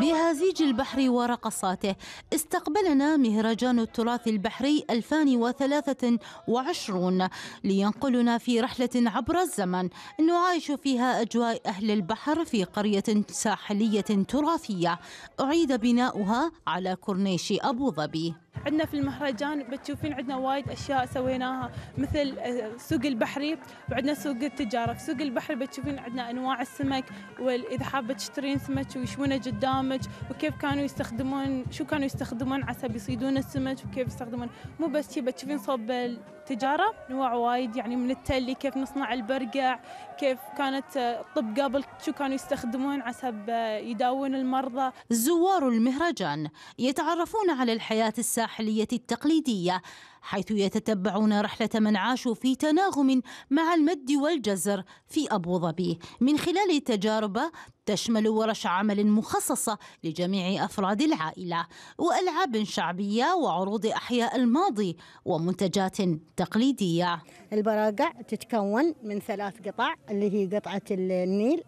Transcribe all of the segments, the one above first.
بهزيج البحر ورقصاته استقبلنا مهرجان التراث البحري 2023 لينقلنا في رحلة عبر الزمن نعايش فيها أجواء أهل البحر في قرية ساحلية تراثية أعيد بناؤها على كورنيش أبو ظبي عندنا في المهرجان بتشوفين عندنا وايد اشياء سويناها مثل السوق آه، البحري وعندنا سوق التجاره في سوق البحري بتشوفين عندنا انواع السمك واذا حابه تشترين سمك ويشونه قدامك وكيف كانوا يستخدمون شو كانوا يستخدمون عسى يصيدون السمك وكيف يستخدمون مو بس شي بتشوفين صوب التجاره انواع وايد يعني من التلي كيف نصنع البرقع كيف كانت الطب آه، قبل شو كانوا يستخدمون عسب يداوون المرضى زوار المهرجان يتعرفون على الحياه الساحليه الساحلية التقليدية حيث يتتبعون رحلة من عاشوا في تناغم مع المد والجزر في أبو ظبي من خلال تجارب تشمل ورش عمل مخصصة لجميع أفراد العائلة وألعاب شعبية وعروض أحياء الماضي ومنتجات تقليدية البراقع تتكون من ثلاث قطع اللي هي قطعة النيل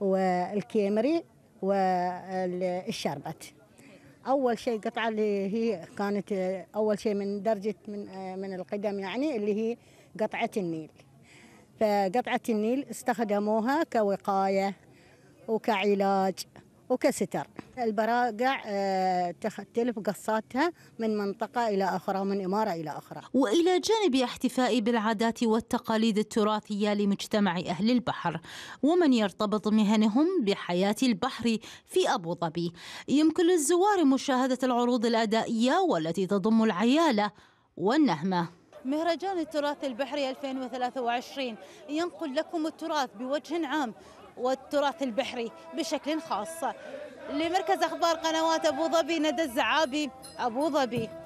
والكيمري والشربت اول شيء قطعه اللي هي كانت آه، اول شيء من درجه من آه، من القدم يعني اللي هي قطعه النيل فقطعه النيل استخدموها كوقايه وكعلاج وكستر البراقع آه، تختلف قصاتها من منطقة إلى أخرى من إمارة إلى أخرى وإلى جانب احتفاء بالعادات والتقاليد التراثية لمجتمع أهل البحر ومن يرتبط مهنهم بحياة البحر في أبو ظبي يمكن للزوار مشاهدة العروض الأدائية والتي تضم العيالة والنهمة مهرجان التراث البحري 2023 ينقل لكم التراث بوجه عام والتراث البحري بشكل خاص لمركز أخبار قنوات أبو ظبي ندى الزعابي أبو ظبي